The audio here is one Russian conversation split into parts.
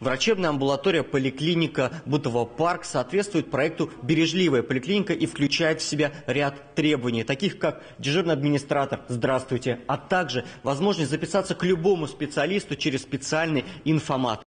Врачебная амбулатория поликлиника Бутово парк соответствует проекту «Бережливая поликлиника» и включает в себя ряд требований, таких как дежурный администратор «Здравствуйте», а также возможность записаться к любому специалисту через специальный информат.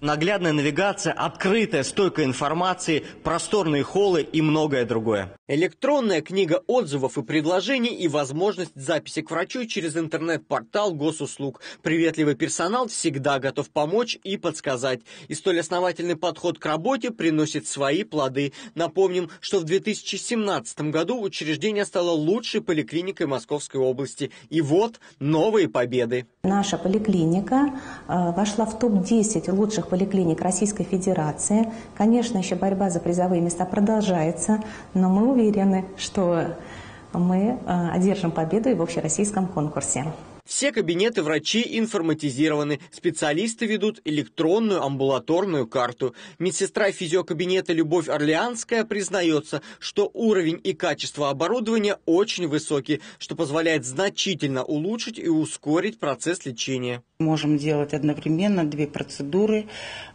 Наглядная навигация, открытая стойка информации, просторные холлы и многое другое. Электронная книга отзывов и предложений и возможность записи к врачу через интернет-портал госуслуг. Приветливый персонал всегда готов помочь и подсказать. И столь основательный подход к работе приносит свои плоды. Напомним, что в 2017 году учреждение стало лучшей поликлиникой Московской области. И вот новые победы. Наша поликлиника э, вошла в топ-10 лучших поликлиник Российской Федерации. Конечно, еще борьба за призовые места продолжается, но мы уверены, что мы э, одержим победу и в общероссийском конкурсе. Все кабинеты врачи информатизированы, специалисты ведут электронную амбулаторную карту. Медсестра физиокабинета Любовь Орлеанская признается, что уровень и качество оборудования очень высоки, что позволяет значительно улучшить и ускорить процесс лечения. Можем делать одновременно две процедуры.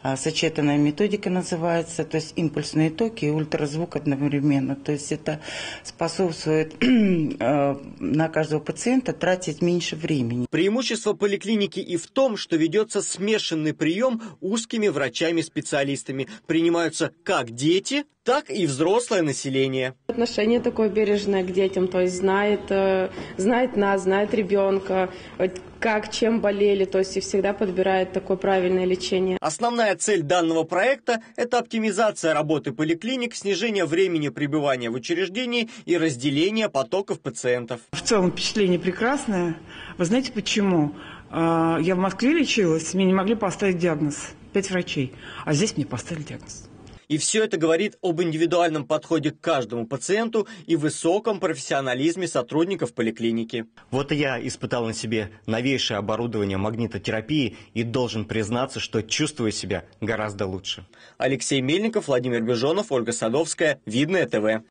А, сочетанная методика называется, то есть импульсные токи и ультразвук одновременно. То есть это способствует э, на каждого пациента тратить меньше времени. Преимущество поликлиники и в том, что ведется смешанный прием узкими врачами-специалистами. Принимаются как дети, так и взрослое население. Отношение такое бережное к детям, то есть знает, э, знает нас, знает ребенка, как, чем болели, то есть и всегда подбирает такое правильное лечение. Основная цель данного проекта – это оптимизация работы поликлиник, снижение времени пребывания в учреждении и разделение потоков пациентов. В целом впечатление прекрасное. Вы знаете почему? А, я в Москве лечилась, мне не могли поставить диагноз. Пять врачей. А здесь мне поставили диагноз. И все это говорит об индивидуальном подходе к каждому пациенту и высоком профессионализме сотрудников поликлиники. Вот и я испытал на себе новейшее оборудование магнитотерапии и должен признаться, что чувствую себя гораздо лучше. Алексей Мельников, Владимир Бежонов, Ольга Садовская. Видное ТВ.